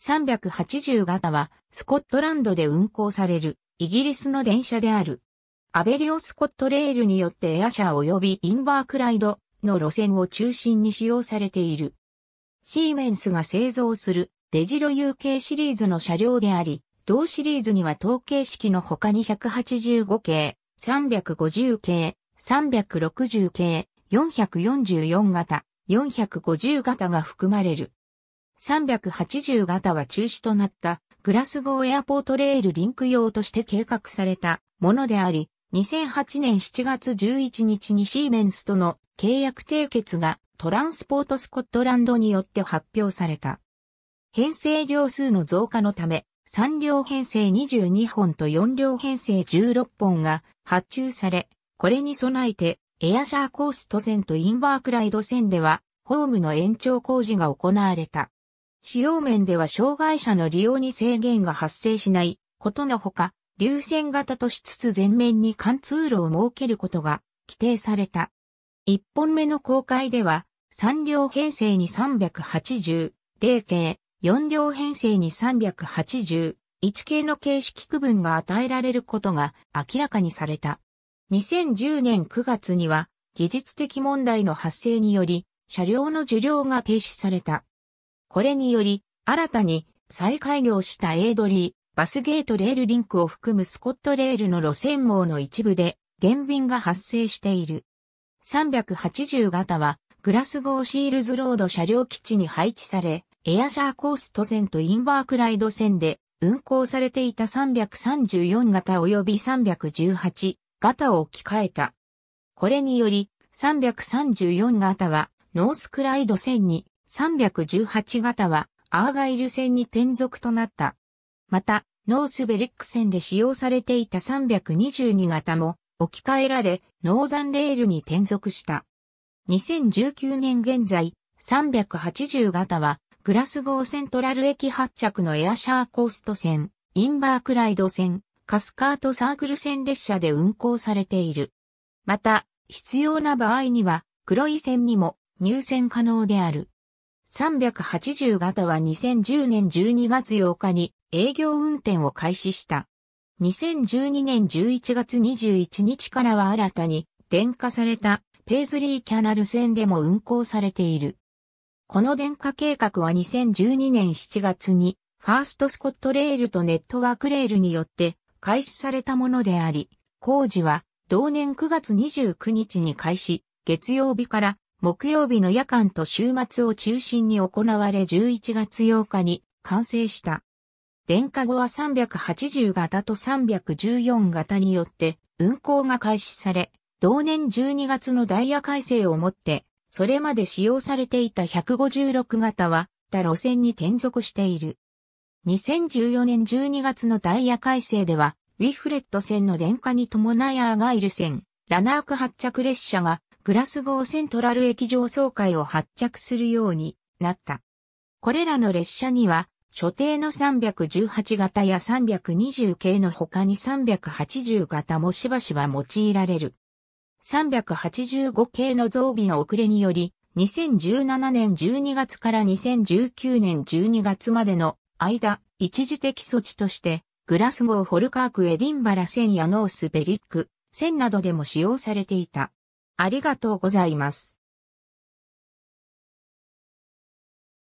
380型はスコットランドで運行されるイギリスの電車である。アベリオスコットレールによってエアシャ及びインバークライドの路線を中心に使用されている。シーメンスが製造するデジロ UK シリーズの車両であり、同シリーズには統計式の他に185系、350系、360系、444型、450型が含まれる。380型は中止となったグラスゴーエアポートレールリンク用として計画されたものであり、2008年7月11日にシーメンスとの契約締結がトランスポートスコットランドによって発表された。編成量数の増加のため、3両編成22本と4両編成16本が発注され、これに備えて、エアシャーコースト線とインバークライド線では、ホームの延長工事が行われた。使用面では障害者の利用に制限が発生しないことのほか、流線型としつつ前面に貫通路を設けることが規定された。一本目の公開では、3両編成に380、0系、4両編成に380、1系の形式区分が与えられることが明らかにされた。2010年9月には、技術的問題の発生により、車両の受領が停止された。これにより、新たに再開業したエイドリー、バスゲートレールリンクを含むスコットレールの路線網の一部で、減便が発生している。380型は、グラスゴーシールズロード車両基地に配置され、エアシャーコースト線とインバークライド線で運行されていた334型及び318型を置き換えた。これにより、334型はノースクライド線に318型はアーガイル線に転属となった。また、ノースベリック線で使用されていた322型も置き換えられ、ノーザンレールに転属した。2019年現在、380型は、グラスゴーセントラル駅発着のエアシャーコースト線、インバークライド線、カスカートサークル線列車で運行されている。また、必要な場合には、黒い線にも入線可能である。380型は2010年12月8日に営業運転を開始した。2012年11月21日からは新たに電化されたペイズリーキャナル線でも運行されている。この電化計画は2012年7月にファーストスコットレールとネットワークレールによって開始されたものであり、工事は同年9月29日に開始、月曜日から木曜日の夜間と週末を中心に行われ11月8日に完成した。電化後は380型と314型によって運行が開始され、同年12月のダイヤ改正をもって、それまで使用されていた156型は、他路線に転属している。2014年12月のダイヤ改正では、ウィフレット線の電化に伴いアーガイル線、ラナーク発着列車がグラスゴーセントラル駅上総会を発着するようになった。これらの列車には、所定の318型や320系の他に380型もしばしば用いられる。385系の増備の遅れにより、2017年12月から2019年12月までの間、一時的措置として、グラスゴー、ホルカーク、エディンバラ線やノースベリック、線などでも使用されていた。ありがとうございます。